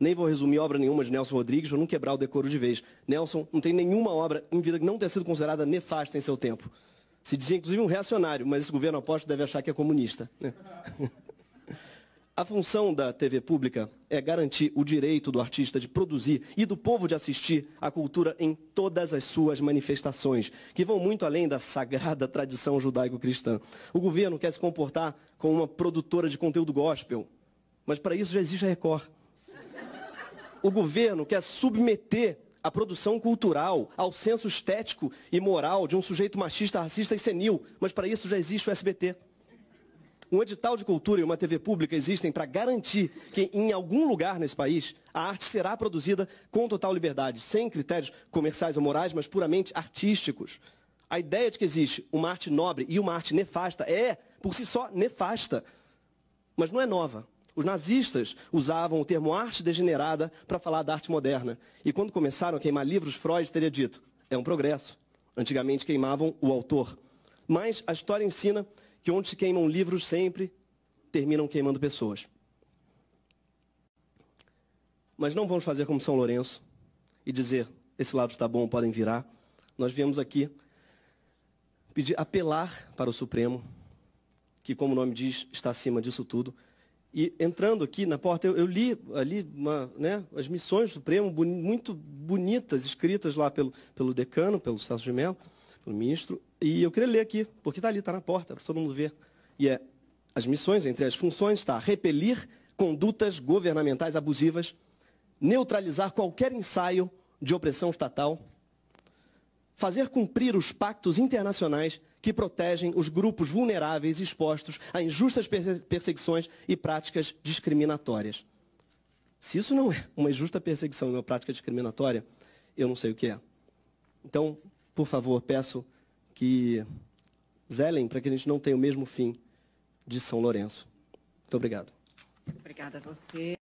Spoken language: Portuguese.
nem vou resumir obra nenhuma de Nelson Rodrigues para não quebrar o decoro de vez. Nelson não tem nenhuma obra em vida que não tenha sido considerada nefasta em seu tempo. Se dizia inclusive um reacionário, mas esse governo aposto deve achar que é comunista. Né? A função da TV pública é garantir o direito do artista de produzir e do povo de assistir à cultura em todas as suas manifestações, que vão muito além da sagrada tradição judaico-cristã. O governo quer se comportar como uma produtora de conteúdo gospel, mas para isso já existe a Record. O governo quer submeter a produção cultural ao senso estético e moral de um sujeito machista, racista e senil, mas para isso já existe o SBT. Um edital de cultura e uma TV pública existem para garantir que, em algum lugar nesse país, a arte será produzida com total liberdade, sem critérios comerciais ou morais, mas puramente artísticos. A ideia de que existe uma arte nobre e uma arte nefasta é, por si só, nefasta, mas não é nova. Os nazistas usavam o termo arte degenerada para falar da arte moderna. E quando começaram a queimar livros, Freud teria dito: é um progresso. Antigamente queimavam o autor. Mas a história ensina que onde se queimam livros sempre terminam queimando pessoas. Mas não vamos fazer como São Lourenço e dizer: esse lado está bom, podem virar. Nós viemos aqui pedir, apelar para o Supremo, que, como o nome diz, está acima disso tudo e entrando aqui na porta, eu, eu li ali uma, né, as missões do Supremo, boni, muito bonitas, escritas lá pelo, pelo decano, pelo Celso de Mello, pelo ministro. E eu queria ler aqui, porque está ali, está na porta, para todo mundo ver. E é, as missões, entre as funções, está repelir condutas governamentais abusivas, neutralizar qualquer ensaio de opressão estatal fazer cumprir os pactos internacionais que protegem os grupos vulneráveis expostos a injustas perseguições e práticas discriminatórias. Se isso não é uma injusta perseguição e uma prática discriminatória, eu não sei o que é. Então, por favor, peço que zelem para que a gente não tenha o mesmo fim de São Lourenço. Muito obrigado. Obrigada a você.